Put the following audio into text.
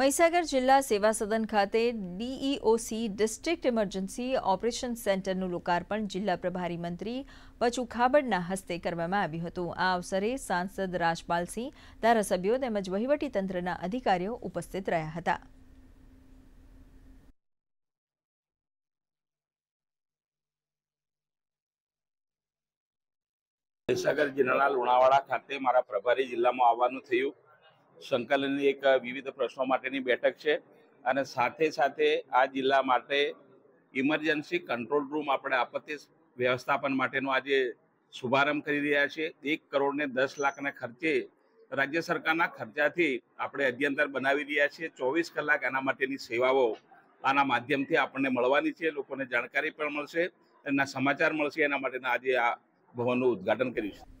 મહીસાગર જિલ્લા સેવા સદન ખાતે ડીઈઓસી ડિસ્ટ્રિક્ટ ઇમરજન્સી ઓપરેશન સેન્ટરનું લોકાર્પણ જિલ્લા પ્રભારી મંત્રી બચુ ખાબડના હસ્તે કરવામાં આવ્યું હતું આ અવસરે સાંસદ રાજપાલસિંહ ધારાસભ્યો તેમજ વહીવટીતંત્રના અધિકારીઓ ઉપસ્થિત રહ્યા હતા મહીસાગર જિલ્લાના લુણાવાડા ખાતે મારા પ્રભારી જિલ્લામાં આવવાનું થયું સંકલનની એક વિવિધ પ્રશ્નો માટેની બેઠક છે અને સાથે સાથે આ જિલ્લા માટે ઇમરજન્સી કંટ્રોલ રૂમ આપણે આપત્તિ વ્યવસ્થાપન માટેનો આજે શુભારંભ કરી રહ્યા છે એક કરોડને દસ લાખના ખર્ચે રાજ્ય સરકારના ખર્ચાથી આપણે અધ્યંતર બનાવી રહ્યા છીએ ચોવીસ કલાક આના માટેની સેવાઓ આના માધ્યમથી આપણને મળવાની છે લોકોને જાણકારી પણ મળશે એના સમાચાર મળશે એના માટેના આજે આ ભવનનું ઉદ્ઘાટન કર્યું છે